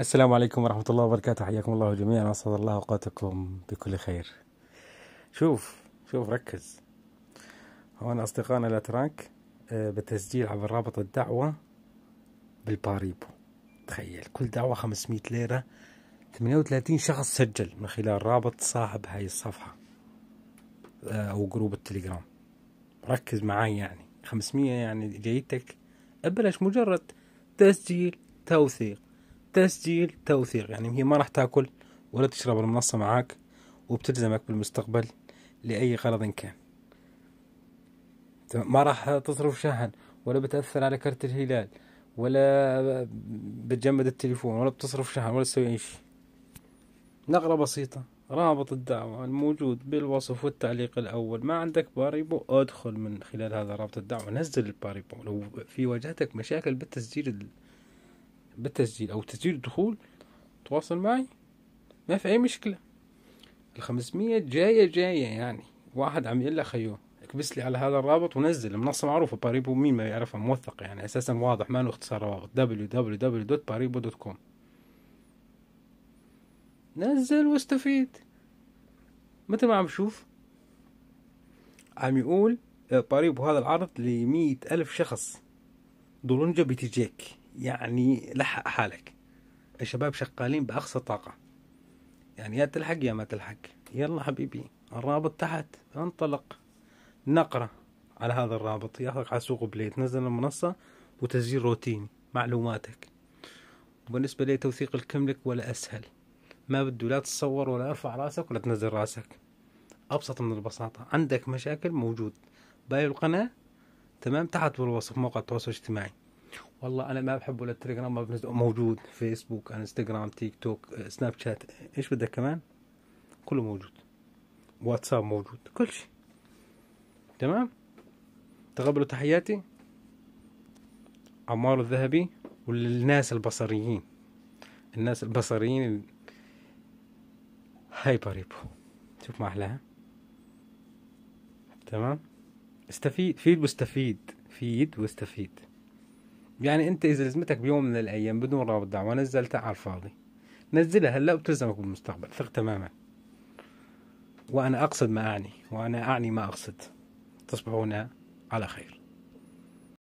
السلام عليكم ورحمة الله وبركاته حياكم الله جميعا وأسعد الله أوقاتكم بكل خير شوف شوف ركز هون أصدقائنا الأتراك آه، بالتسجيل عبر رابط الدعوة بالباريبو تخيل كل دعوة 500 ليرة 38 شخص سجل من خلال رابط صاحب هاي الصفحة آه، أو جروب التليجرام ركز معاي يعني 500 يعني جيدتك ابلش مجرد تسجيل توثيق تسجيل توثيق يعني هي ما راح تاكل ولا تشرب المنصة معاك وبتلزمك بالمستقبل لأي غرض كان ما راح تصرف شحن ولا بتأثر على كرت الهلال ولا بتجمد التليفون ولا بتصرف شحن ولا تسوي أي شيء نقرة بسيطة رابط الدعوة الموجود بالوصف والتعليق الأول ما عندك باريبو ادخل من خلال هذا رابط الدعوة نزل الباريبو لو في واجهتك مشاكل بالتسجيل بالتسجيل او تسجيل الدخول تواصل معي ما في اي مشكله الخمسمية جاية جاية يعني واحد عم يقول لك خيو اكبس لي على هذا الرابط ونزل المنصة معروفة باريبو مين ما يعرفها موثقة يعني اساسا واضح ما له اختصار رابط www.paribo.com نزل واستفيد متى ما عم شوف عم يقول إيه، باريبو هذا العرض لمية ألف شخص دولونجا بتجيك يعني لحق حالك الشباب شغالين بأقصى طاقة يعني يا تلحق يا ما تلحق يلا حبيبي الرابط تحت انطلق نقرة على هذا الرابط ياخذك على سوق بلاي نزل المنصة وتسجيل روتيني معلوماتك وبالنسبة لي توثيق الكملك ولا أسهل ما بده لا تتصور ولا ارفع راسك ولا تنزل راسك أبسط من البساطة عندك مشاكل موجود باي القناة تمام تحت بالوصف موقع التواصل الاجتماعي والله انا ما بحب ولا التليجرام ما بنزل موجود فيسبوك انستغرام تيك توك سناب شات ايش بدك كمان كله موجود واتساب موجود كل شيء تمام تقبلوا تحياتي عمار الذهبي وللناس البصريين الناس البصريين هاي باريبو شوف ما احلاها تمام استفيد فيد واستفيد فيد واستفيد يعني انت اذا لزمتك بيوم من الايام بدون رابط دعوه نزلتها على الفاضي نزلها هلا وبتلزمك بالمستقبل ثق تماما وانا اقصد ما اعني وانا اعني ما اقصد تصبحون على خير